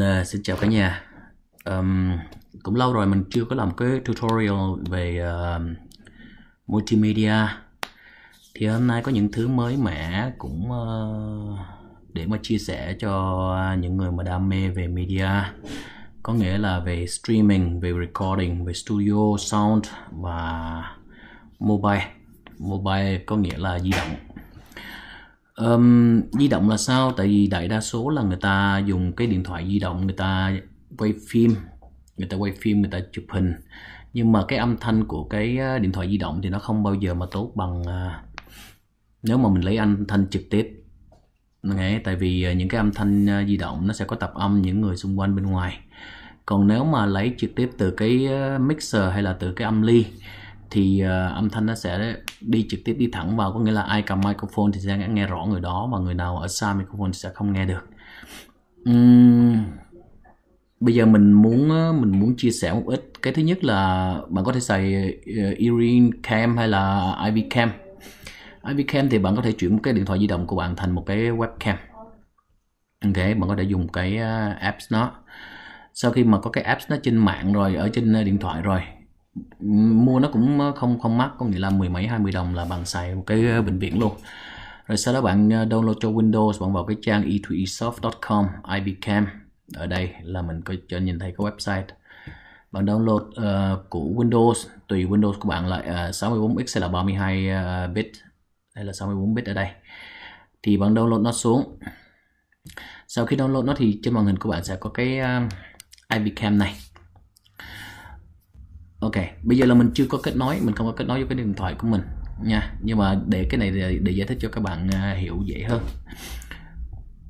uh, xin chào cả nhà um, cũng lâu rồi mình chưa có làm cái tutorial về uh, multimedia thì hôm nay có những thứ mới mẻ cũng uh, để mà chia sẻ cho những người mà đam mê về media có nghĩa là về streaming về recording về studio sound và mobile mobile có nghĩa là di động um, di động là sao tại vì đại đa số là người ta dùng cái điện thoại di động người ta quay phim người ta quay phim người ta chụp hình nhưng mà cái âm thanh của cái ờ, điện thoại di động thì nó không bao giờ mà tốt bằng ờ, nếu mà mình lấy âm thanh trực tiếp nghe tại vì ờ, những cái âm thanh di động nó sẽ có tập âm những người xung quanh bên ngoài còn nếu mà lấy trực tiếp từ cái mixer hay là từ cái âm ly thì uh, âm thanh nó sẽ đi trực tiếp đi thẳng vào có nghĩa là ai cầm microphone thì sẽ nghe rõ người đó và người nào ở xa microphone thì sẽ không nghe được uhm, bây giờ mình muốn ờ, mình muốn chia sẻ một ít cái thứ nhất là bạn có thể xài uh, ờ, Erin Cam hay là Ivy Cam Ivy Cam thì bạn có thể chuyển một cái điện thoại di động của bạn thành một cái webcam ok bạn có thể dùng cái apps nó sau khi mà có cái apps nó trên mạng rồi ở trên điện thoại rồi mua nó cũng ờ, không không mắc có nghĩa là mười mấy hai mươi đồng là bạn xài một cái ờ, bệnh viện luôn rồi sau đó bạn ờ, download cho Windows bạn vào cái trang e2esoft.com ibcam ở đây là mình có cho nhìn thấy cái website bạn download uh, của Windows tùy Windows của bạn là uh, 64x sẽ là 32 uh, bit đây là 64 bit ở đây thì bạn download nó xuống sau khi download nó thì trên màn hình của bạn sẽ có cái uh, ibcam này ok bây giờ là mình chưa có kết nối mình không có kết nối với cái điện thoại của mình nha nhưng mà để cái này để, để giải thích cho các bạn uh, hiểu dễ hơn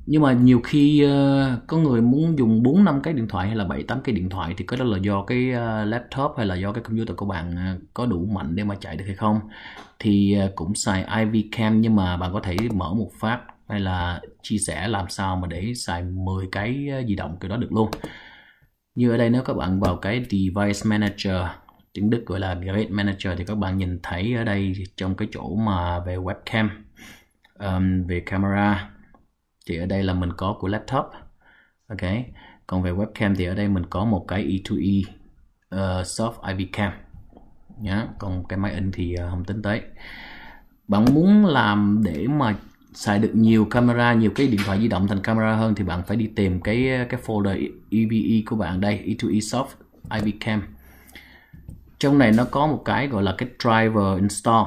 nhưng mà nhiều khi uh, có người muốn dùng 4 năm cái điện thoại hay là 7 8 cái điện thoại thì cái đó là do cái uh, laptop hay là do cái computer của bạn uh, có đủ mạnh để mà chạy được hay không thì uh, cũng xài IV cam nhưng mà bạn có thể mở một phát hay là chia sẻ làm sao mà để xài 10 cái di động kiểu đó được luôn như ở đây nếu các bạn vào cái device manager tiếng Đức gọi là Great Manager thì các bạn nhìn thấy ở đây trong cái chỗ mà về webcam um, về camera thì ở đây là mình có của laptop ok còn về webcam thì ở đây mình có một cái E2E uh, e, ờ, soft iv cam nhá yeah. còn cái máy in thì uh, không tính tới bạn muốn làm để mà xài được nhiều camera nhiều cái điện thoại di động thành camera hơn thì bạn phải đi tìm cái ờ, cái folder EVE e của bạn đây E2E e soft iv cam trong này nó có một cái gọi là cái driver install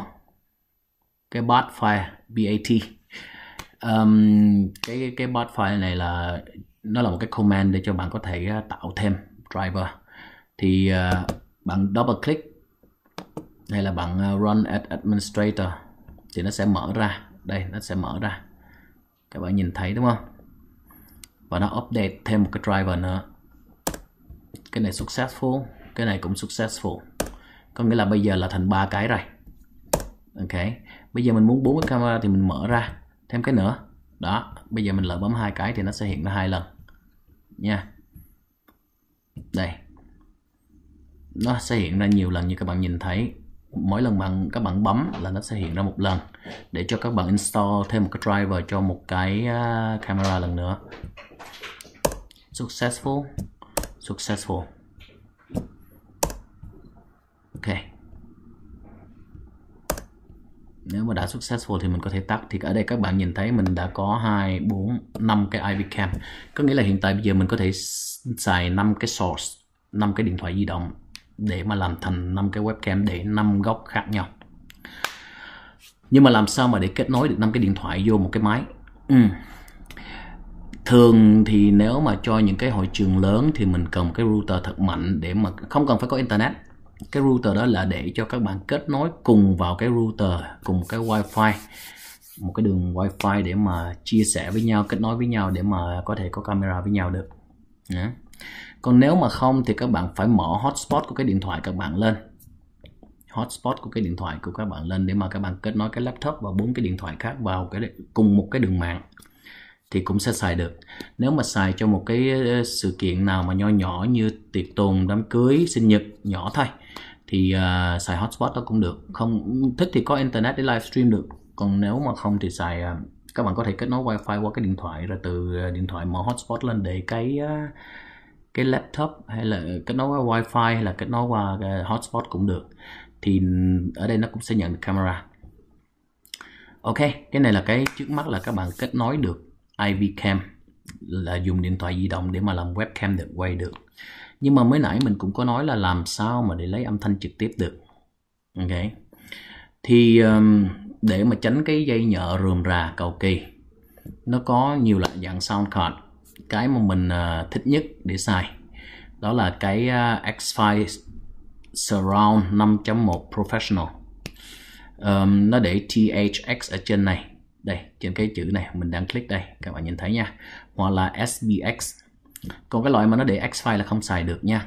cái bat file bat um, cái cái bat file này là nó là một cái command để cho bạn có thể à, tạo thêm driver thì uh, bạn double click hay là bạn à, run as administrator thì nó sẽ mở ra đây nó sẽ mở ra các bạn nhìn thấy đúng không và nó update thêm một cái driver nữa cái này successful cái này cũng successful có nghĩa là bây giờ là thành ba cái rồi ok bây giờ mình muốn bốn cái camera thì mình mở ra thêm cái nữa đó bây giờ mình lại bấm hai cái thì nó sẽ hiện ra hai lần nha đây nó sẽ hiện ra nhiều lần như các bạn nhìn thấy mỗi lần bạn các bạn bấm là nó sẽ hiện ra một lần để cho các bạn install thêm một cái driver cho một cái à, camera lần nữa successful successful nếu mà đã successful thì mình có thể tắt thì ở đây các bạn nhìn thấy mình đã có 2, 4, 5 cái IP cam có nghĩa là hiện tại bây giờ mình có thể xài 5 cái source 5 cái điện thoại di động để mà làm thành 5 cái webcam để 5 góc khác nhau nhưng mà làm sao mà để kết nối được 5 cái điện thoại vô một cái máy ừ. thường thì nếu mà cho những cái hội trường lớn thì mình cần một cái router thật mạnh để mà không cần phải có internet cái router đó là để cho các bạn kết nối cùng vào cái router cùng cái wifi một cái đường wifi để mà chia sẻ với nhau kết nối với nhau để mà có thể có camera với nhau được đó. còn nếu mà không thì các bạn phải mở hotspot của cái điện thoại các bạn lên hotspot của cái điện thoại của các bạn lên để mà các bạn kết nối cái laptop và bốn cái điện thoại khác vào cái cùng một cái đường mạng thì cũng sẽ xài được nếu mà xài cho một cái ờ, sự kiện nào mà nho nhỏ như tiệc tùng đám cưới sinh nhật nhỏ thôi thì uh, xài hotspot đó cũng được không thích thì có internet để livestream được còn nếu mà không thì xài uh, các bạn có thể kết nối wifi qua cái điện thoại rồi từ điện thoại mở hotspot lên để cái uh, cái laptop hay là kết nối qua wifi hay là kết nối qua hotspot cũng được thì ở đây nó cũng sẽ nhận camera ok cái này là cái trước mắt là các bạn kết nối được ivcam là dùng điện thoại di động để mà làm webcam được quay được nhưng mà mới nãy mình cũng có nói là làm sao mà để lấy âm thanh trực tiếp được ok thì um, để mà tránh cái dây nhợ rườm rà cầu kỳ nó có nhiều loại dạng sound card cái mà mình uh, thích nhất để xài đó là cái uh, à, X5 Surround 5.1 Professional um, nó để THX ở trên này đây trên cái chữ này mình đang click đây các bạn nhìn thấy nha hoặc là SBX còn cái loại mà nó để X file là không xài được nha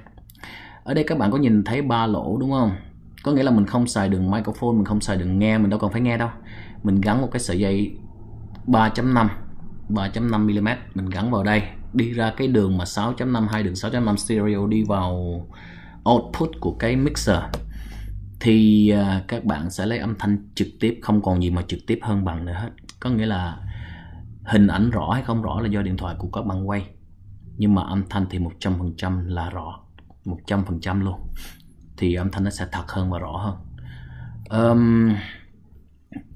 ở đây các bạn có nhìn thấy ba lỗ đúng không có nghĩa là mình không xài đường microphone mình không xài đường nghe mình đâu còn phải nghe đâu mình gắn một cái sợi dây 3.5 3.5 mm mình gắn vào đây đi ra cái đường mà 6.5 hai đường 6.5 stereo đi vào output của cái mixer thì à, các bạn sẽ lấy âm thanh trực tiếp không còn gì mà trực tiếp hơn bằng nữa hết có nghĩa là hình ảnh rõ hay không rõ là do điện thoại của các bạn quay nhưng mà âm thanh thì 100% là rõ 100% luôn thì âm thanh nó sẽ thật hơn và rõ hơn um,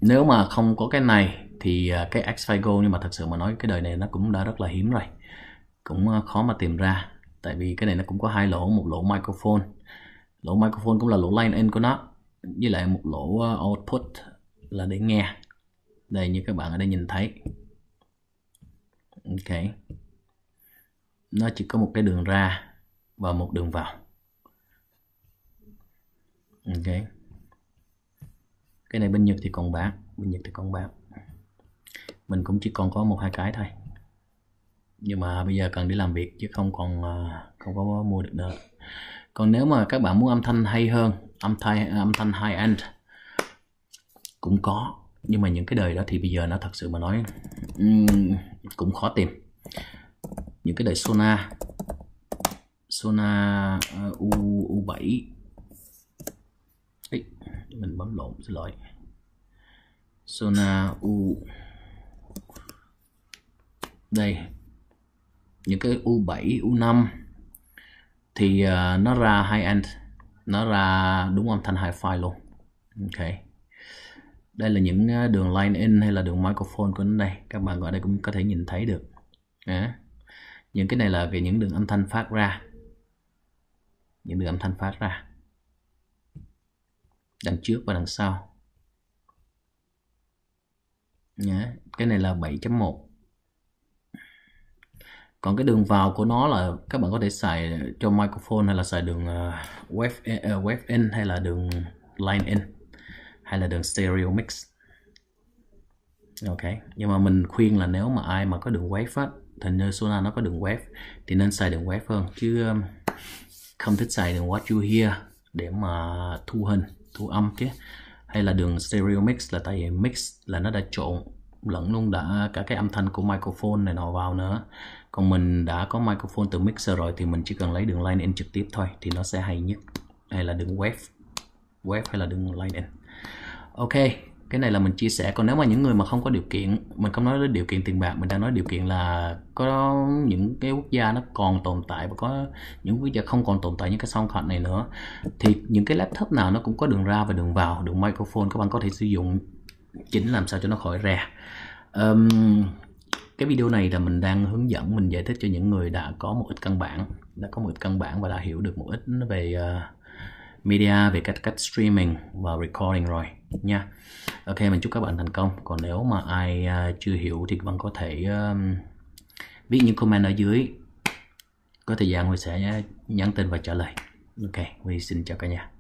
nếu mà không có cái này thì à, cái x Go nhưng mà thật sự mà nói cái đời này nó cũng đã rất là hiếm rồi cũng à, khó mà tìm ra tại vì cái này nó cũng có hai lỗ một lỗ microphone lỗ microphone cũng là lỗ line in của nó với lại một lỗ ờ, output là để nghe đây như các bạn ở đây nhìn thấy ok nó chỉ có một cái đường ra và một đường vào ok cái này bên nhật thì còn bán bên nhật thì còn bán mình cũng chỉ còn có một hai cái thôi nhưng mà bây giờ cần để làm việc chứ không còn ờ, không có mua được nữa còn nếu mà các bạn muốn âm thanh hay hơn âm thanh âm thanh high end cũng có nhưng mà những cái đời đó thì bây giờ nó thật sự mà nói cũng khó tìm những cái đời Sona Sona ờ, U U7 Ý, mình bấm lộn xin lỗi Sona U đây những cái U7 U5 thì uh, nó ra high end nó ra đúng âm thanh high file luôn ok đây là những ờ, đường line in hay là đường microphone của nó đây các bạn ở đây cũng có thể nhìn thấy được à. những cái này là về những đường âm thanh phát ra những đường âm thanh phát ra đằng trước và đằng sau Nhá. cái này là 7.1 còn cái đường vào của nó là các bạn có thể xài cho microphone hay là xài đường ờ, wave uh, wave in hay là đường line in hay là đường stereo mix ok nhưng mà mình khuyên là nếu mà ai mà có đường wave á thành như Sona nó có đường wave thì nên xài đường wave hơn chứ không thích xài đường what you hear để mà thu hình thu âm chứ hay là đường stereo mix là tại vì mix là nó đã trộn lẫn luôn đã cả cái âm thanh của microphone này nọ vào nữa còn mình đã có microphone từ mixer rồi thì mình chỉ cần lấy đường line in trực tiếp thôi thì nó sẽ hay nhất hay là đường wave wave hay là đường line in ok cái này là mình chia sẻ còn nếu mà những người mà không có điều kiện mình không nói đến điều kiện tiền bạc mình đang nói điều kiện là có những cái quốc gia nó còn tồn tại và có những quốc gia không còn tồn tại những cái song khẩn này nữa thì những cái laptop nào nó cũng có đường ra và đường vào đường microphone các bạn có thể sử dụng chỉnh làm sao cho nó khỏi rè um, cái video này là mình đang hướng dẫn mình giải thích cho những người đã có một ít căn bản đã có một ít căn bản và đã hiểu được một ít về uh, media về cách cách streaming và recording rồi nha ok mình chúc các bạn thành công còn nếu mà ai uh, chưa hiểu thì vẫn có thể um, viết những comment ở dưới có thời gian mình sẽ nhắn tin và trả lời ok Huy xin chào cả nhà